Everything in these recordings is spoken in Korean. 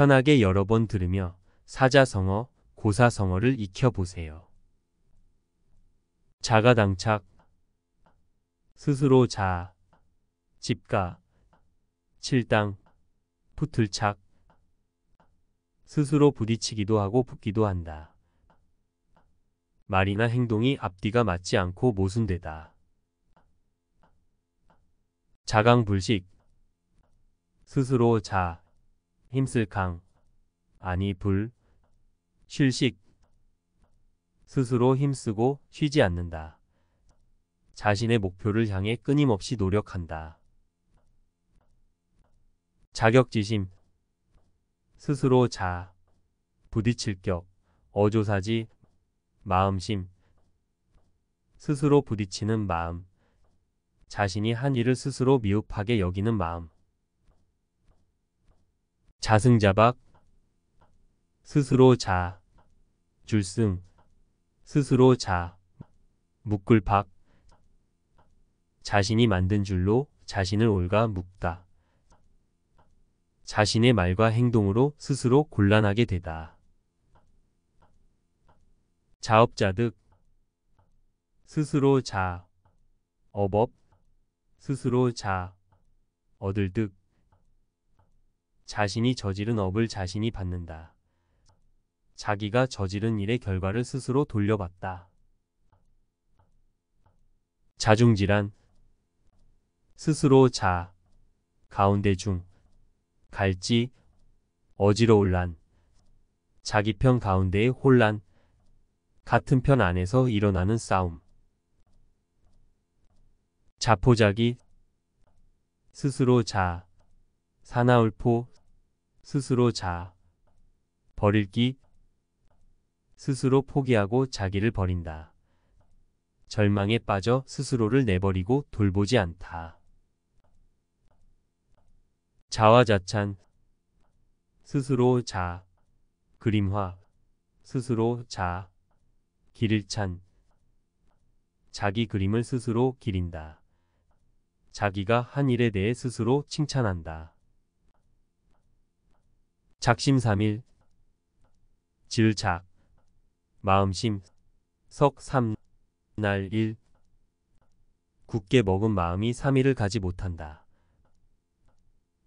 편하게 여러 번 들으며 사자성어, 고사성어를 익혀보세요. 자가당착, 스스로 자, 집가, 칠당, 붙을착, 스스로 부딪히기도 하고 붙기도 한다. 말이나 행동이 앞뒤가 맞지 않고 모순되다. 자강불식, 스스로 자, 힘쓸 강 아니 불 실식 스스로 힘쓰고 쉬지 않는다. 자신의 목표를 향해 끊임없이 노력한다. 자격지심 스스로 자 부딪힐 격 어조사지 마음심 스스로 부딪히는 마음 자신이 한 일을 스스로 미흡하게 여기는 마음 자승자박 스스로 자 줄승 스스로 자 묶을 박 자신이 만든 줄로 자신을 올가 묶다 자신의 말과 행동으로 스스로 곤란하게 되다 자업자득 스스로 자 업업 스스로 자 얻을 득 자신이 저지른 업을 자신이 받는다. 자기가 저지른 일의 결과를 스스로 돌려받다. 자중질환 스스로 자 가운데 중 갈지 어지러울란 자기 편 가운데의 혼란 같은 편 안에서 일어나는 싸움 자포자기 스스로 자 사나울포 스스로 자 버릴기 스스로 포기하고 자기를 버린다. 절망에 빠져 스스로를 내버리고 돌보지 않다. 자화자찬 스스로 자 그림화 스스로 자 길을 찬 자기 그림을 스스로 기린다. 자기가 한 일에 대해 스스로 칭찬한다. 작심삼일 질착 마음심 석삼날일 굳게 먹은 마음이 삼일을 가지 못한다.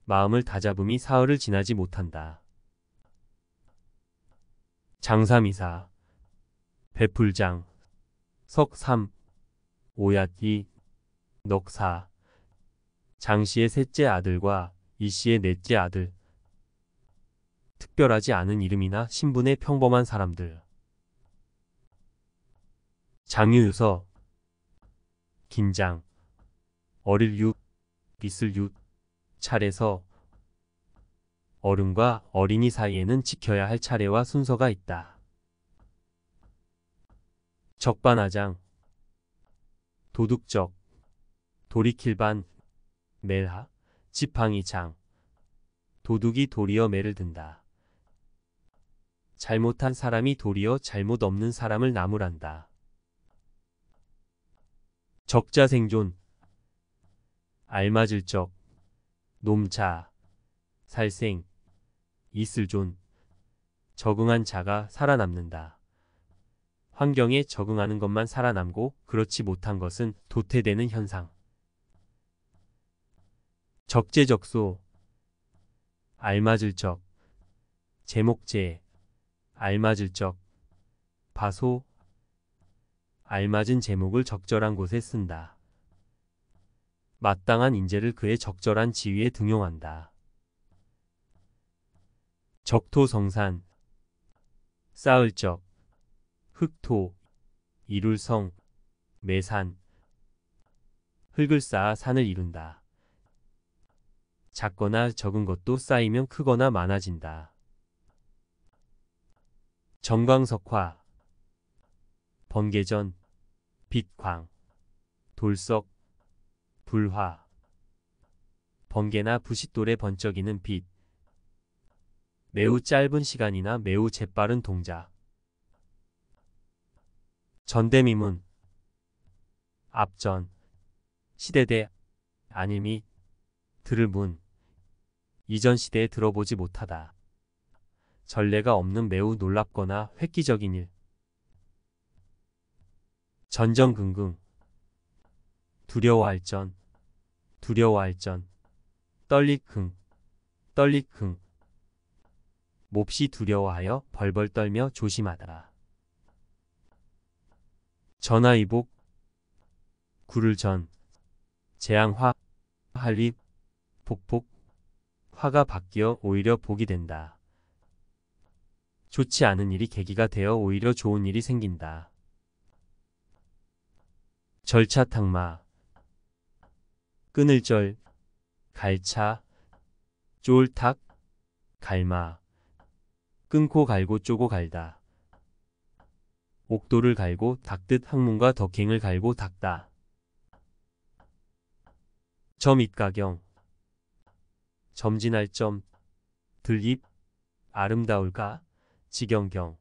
마음을 다잡음이 사흘을 지나지 못한다. 장삼이사 배풀장 석삼 오야띠 넉사 장씨의 셋째 아들과 이씨의 넷째 아들 특별하지 않은 이름이나 신분의 평범한 사람들. 장유유서 긴장 어릴유 비슬유 차례서 어른과 어린이 사이에는 지켜야 할 차례와 순서가 있다. 적반하장 도둑적 도리킬반 멜하 지팡이장 도둑이 도리어 매를 든다. 잘못한 사람이 도리어 잘못 없는 사람을 나무란다. 적자 생존 알맞을 적놈차 살생 이슬존 적응한 자가 살아남는다. 환경에 적응하는 것만 살아남고 그렇지 못한 것은 도태되는 현상. 적재적소 알맞을 적 제목제 알맞을 적, 바소, 알맞은 제목을 적절한 곳에 쓴다. 마땅한 인재를 그의 적절한 지위에 등용한다. 적토성산, 쌓을 적, 흙토 이룰성, 매산, 흙을 쌓아 산을 이룬다. 작거나 적은 것도 쌓이면 크거나 많아진다. 정광석화 번개전 빛광 돌석 불화 번개나 부싯돌에 번쩍이는 빛 매우 짧은 시간이나 매우 재빠른 동작 전대미문 앞전 시대대 아님이 들을 문 이전 시대에 들어보지 못하다. 전례가 없는 매우 놀랍거나 획기적인 일. 전전긍긍. 두려워할 전. 두려워할 전. 떨리킁. 떨리킁. 몹시 두려워하여 벌벌 떨며 조심하다. 전화이복 구를 전. 재앙화. 할리. 복복. 화가 바뀌어 오히려 복이 된다. 좋지 않은 일이 계기가 되어 오히려 좋은 일이 생긴다. 절차 탕마 끈을절 갈차 쫄탁 갈마 끊고 갈고 쪼고 갈다 옥도를 갈고 닦듯 항문과 덕행을 갈고 닦다 점입가경 점진할 점 들입 아름다울까 지경경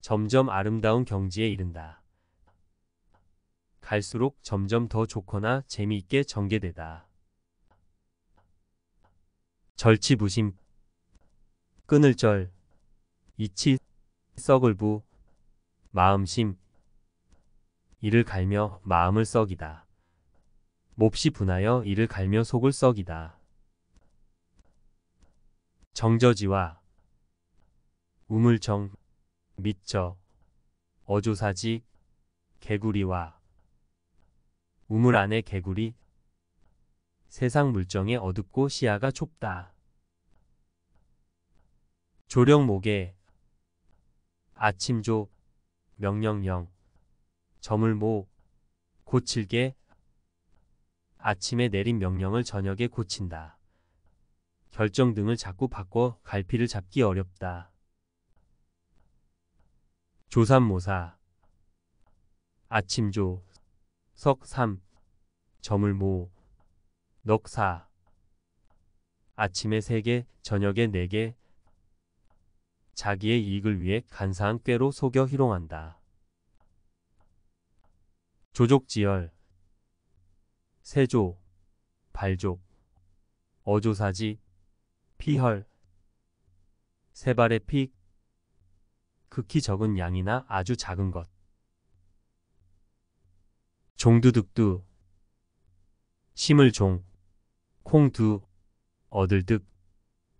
점점 아름다운 경지에 이른다. 갈수록 점점 더 좋거나 재미있게 전개되다. 절치부심 끈을절 이치 썩을부 마음심 이를 갈며 마음을 썩이다. 몹시 분하여 이를 갈며 속을 썩이다. 정저지와 우물정, 밑저, 어조사지, 개구리와 우물 안의 개구리 세상 물정에 어둡고 시야가 좁다. 조령목에 아침조 명령령 저물모 고칠게 아침에 내린 명령을 저녁에 고친다. 결정 등을 자꾸 바꿔 갈피를 잡기 어렵다. 조삼모사 아침조 석삼 저물모 넉사 아침에 세개 저녁에 네개 자기의 이익을 위해 간사한 꾀로 속여 희롱한다. 조족지열 세조 발족 어조사지 피헐 세발의 픽 극히 적은 양이나 아주 작은 것. 종두득두 심을종 콩두 얻을득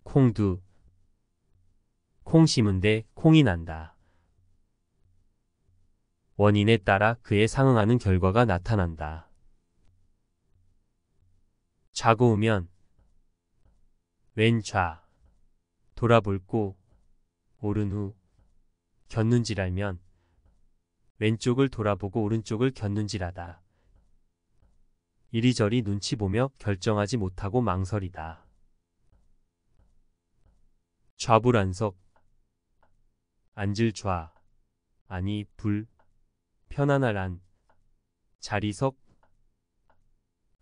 콩두 콩 심은데 콩이 난다. 원인에 따라 그에 상응하는 결과가 나타난다. 좌고우면 왼좌 돌아볼 고 오른 후 견는지알면 왼쪽을 돌아보고 오른쪽을 견는지라다 이리저리 눈치 보며 결정하지 못하고 망설이다. 좌불안석 앉을 좌 아니 불 편안할 안 자리석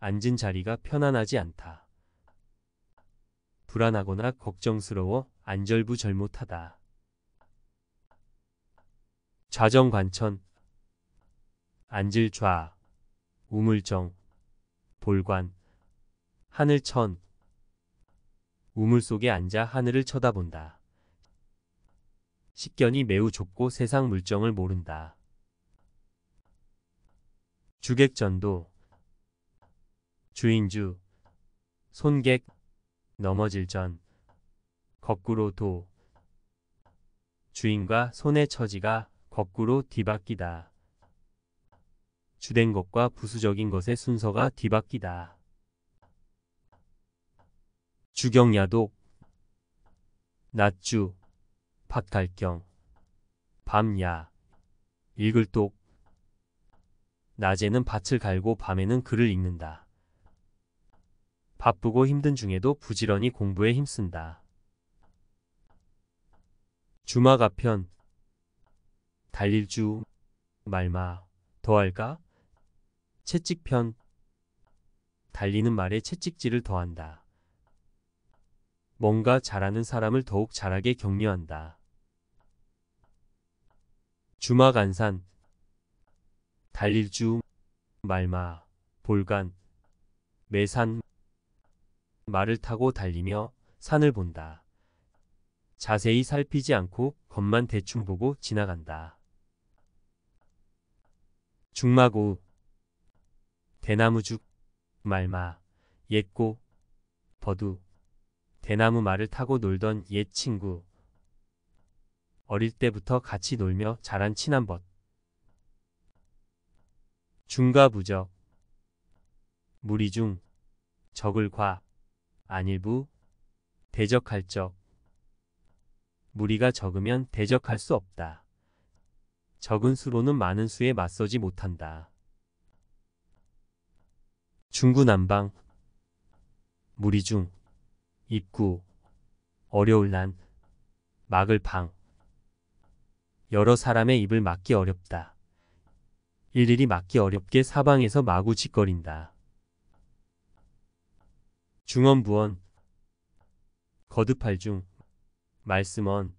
앉은 자리가 편안하지 않다. 불안하거나 걱정스러워 안절부절 못하다. 좌정관천 안질좌 우물정 볼관 하늘천 우물 속에 앉아 하늘을 쳐다본다. 식견이 매우 좁고 세상 물정을 모른다. 주객전도 주인주 손객 넘어질 전 거꾸로 도 주인과 손의 처지가 거꾸로 뒤바뀌다. 주된 것과 부수적인 것의 순서가 뒤바뀌다. 주경야독, 낮주, 박갈경, 밤야, 읽을독 낮에는 밭을 갈고 밤에는 글을 읽는다. 바쁘고 힘든 중에도 부지런히 공부에 힘쓴다. 주마가편 달릴 주 말마 더할까? 채찍편 달리는 말에 채찍질을 더한다. 뭔가 잘하는 사람을 더욱 잘하게 격려한다. 주막 안산 달릴 주 말마 볼간 매산 말을 타고 달리며 산을 본다. 자세히 살피지 않고 겉만 대충 보고 지나간다. 중마고 대나무죽 말마 옛고 버두 대나무 말을 타고 놀던 옛 친구 어릴 때부터 같이 놀며 자란 친한 벗 중과부적 무리중 적을 과 안일부 대적할 적 무리가 적으면 대적할 수 없다. 적은 수로는 많은 수에 맞서지 못한다. 중구난방 무리중 입구 어려울 난 막을 방 여러 사람의 입을 막기 어렵다. 일일이 막기 어렵게 사방에서 마구 짓거린다. 중언부언 거듭할 중 말씀언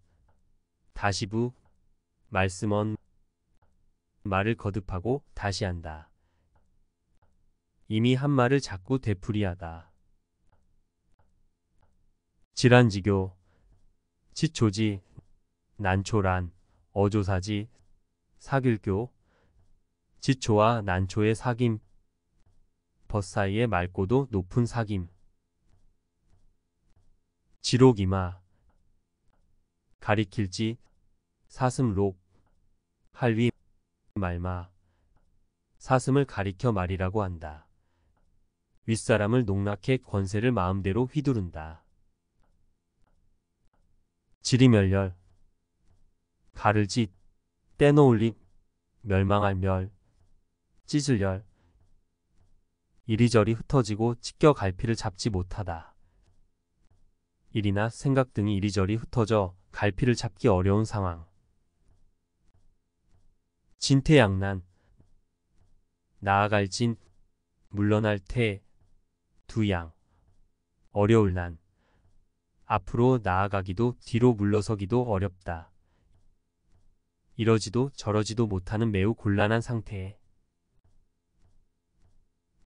다시부 말씀언 말을 거듭하고 다시 한다. 이미 한 말을 자꾸 되풀이하다. 질환지교, 치초지, 난초란, 어조사지, 사길교, 지초와 난초의 사김, 벗 사이의 맑고도 높은 사김, 지록이마, 가리킬지, 사슴록, 할위 말마. 사슴을 가리켜 말이라고 한다. 윗사람을 농락해 권세를 마음대로 휘두른다. 지리멸렬 가를짓 떼놓을림 멸망할 멸 찢을 열 이리저리 흩어지고 찢겨 갈피를 잡지 못하다. 일이나 생각 등이 이리저리 흩어져 갈피를 잡기 어려운 상황. 진퇴양난 나아갈 진 물러날 태 두양 어려울 난 앞으로 나아가기도 뒤로 물러서기도 어렵다. 이러지도 저러지도 못하는 매우 곤란한 상태에